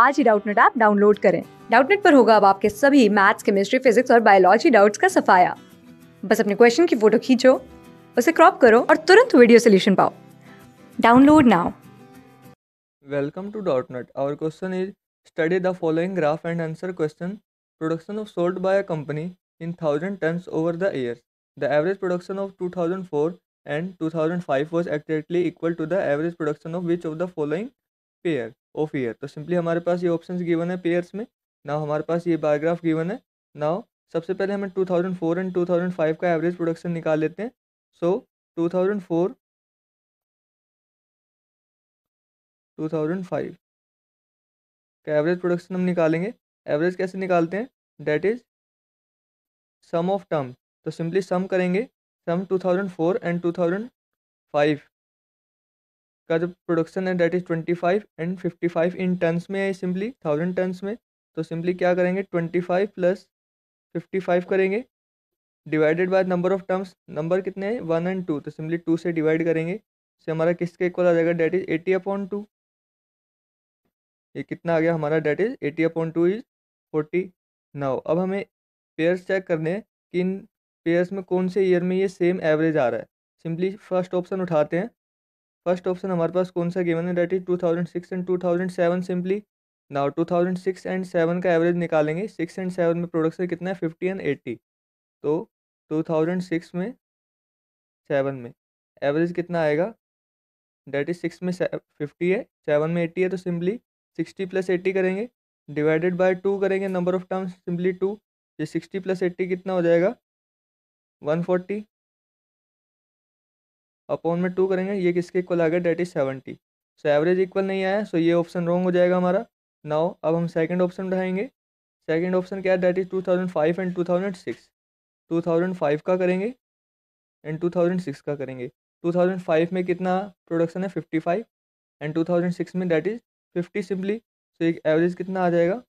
आज ही Doubtnut app download करें डाउटनेट पर होगा अब आपके सभी मैथ्स केमिस्ट्री फिजिक्स और बायोलॉजी डाउट्स का सफाया बस अपने क्वेश्चन की फोटो खींचो उसे क्रॉप करो और तुरंत वीडियो सोल्यूशन पाओ download now welcome to Doubtnut our question is study the following graph and answer question production of sold by a company in thousand tons over the year the average production of two thousand four and two thousand five was exactly equal to the average production of which of the following pair of year तो simply हमारे पास ये option given है pairs में ना हमारे पास ये बायोग्राफ गिवन है ना सबसे पहले हमें 2004 एंड 2005 का एवरेज प्रोडक्शन निकाल लेते हैं सो so, 2004 फाइव का एवरेज प्रोडक्शन हम निकालेंगे एवरेज कैसे निकालते हैं that is sum of term तो सिंपली सम करेंगे सम 2004 एंड 2005 का जो प्रोडक्शन है that is twenty five and fifty five in tons में है सिंपली थाउजेंड टन्स में तो सिंपली क्या करेंगे twenty five plus fifty five करेंगे divided by number of terms number कितने हैं वन एंड टू तो सिंपली टू से डिवाइड करेंगे इससे हमारा किसके इक्वल आ जाएगा that is eighty upon two ये कितना आ गया हमारा that is eighty upon two is forty now अब हमें पेयर्स चेक करने हैं कि इन पेयर्स में कौन से ईयर में ये सेम एवरेज आ रहा है सिंपली फर्स्ट ऑप्शन उठाते हैं फर्स्ट ऑप्शन हमारे पास कौन सा गिवन है that is two thousand six and two thousand seven simply ना two thousand six and seven का एवरेज निकालेंगे सिक्स एंड सेवन में प्रोडक्शन कितना है फिफ्टी एंड एट्टी तो टू थाउजेंड सिक्स में सेवन में एवरेज कितना आएगा डेट इज सिक्स में फिफ्टी है सेवन में एट्टी है तो सिंपली सिक्सटी प्लस एट्टी करेंगे डिवाइडेड बाई टू करेंगे number of terms simply two ये सिक्सटी प्लस एट्टी कितना हो जाएगा वन फोर्टी अपॉन में टू करेंगे ये किसके इक्वल आ गया that is seventy so average equal नहीं आया सो so ये ऑप्शन रॉन्ग हो जाएगा हमारा नाउ अब हम सेकंड ऑप्शन उठाएंगे सेकंड ऑप्शन क्या है that is two thousand five and two thousand six two thousand five का करेंगे एंड टू थाउजेंड सिक्स का करेंगे टू थाउजेंड फाइव में कितना प्रोडक्शन है fifty five and two thousand six में that is fifty simply so एक average कितना आ जाएगा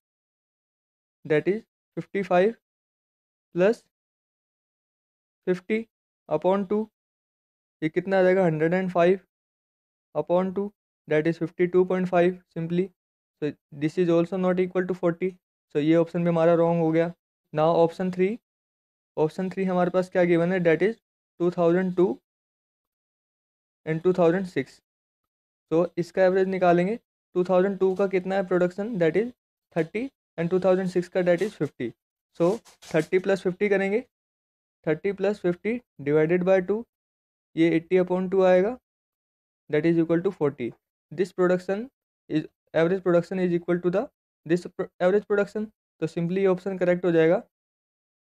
that is fifty five plus fifty upon two ये कितना आ जाएगा hundred and five upon two that is fifty two point five simply so this is also not equal to forty so ये option भी हमारा रॉन्ग हो गया ना ऑप्शन थ्री ऑप्शन थ्री हमारे पास क्या गिवन है that is two thousand two and two thousand six so इसका एवरेज निकालेंगे टू थाउजेंड टू का कितना है production that is thirty and two thousand six का that is fifty so thirty plus fifty करेंगे thirty plus fifty divided by two ये eighty upon two आएगा that is equal to forty this production is average production is equal to the this average production तो simply ये option correct हो जाएगा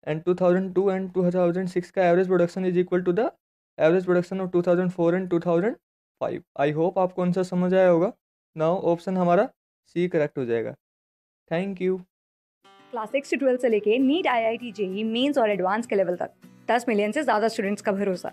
and two thousand two and two thousand six का average production is equal to the average production of two thousand four and two thousand five I hope आपको answer समझ आया होगा now option हमारा सी correct हो जाएगा थैंक यू क्लास सिक्स से twelfth से लेके NEET I I T JEE mains और एडवांस के लेवल तक दस मिलियन से ज़्यादा स्टूडेंट्स का भरोसा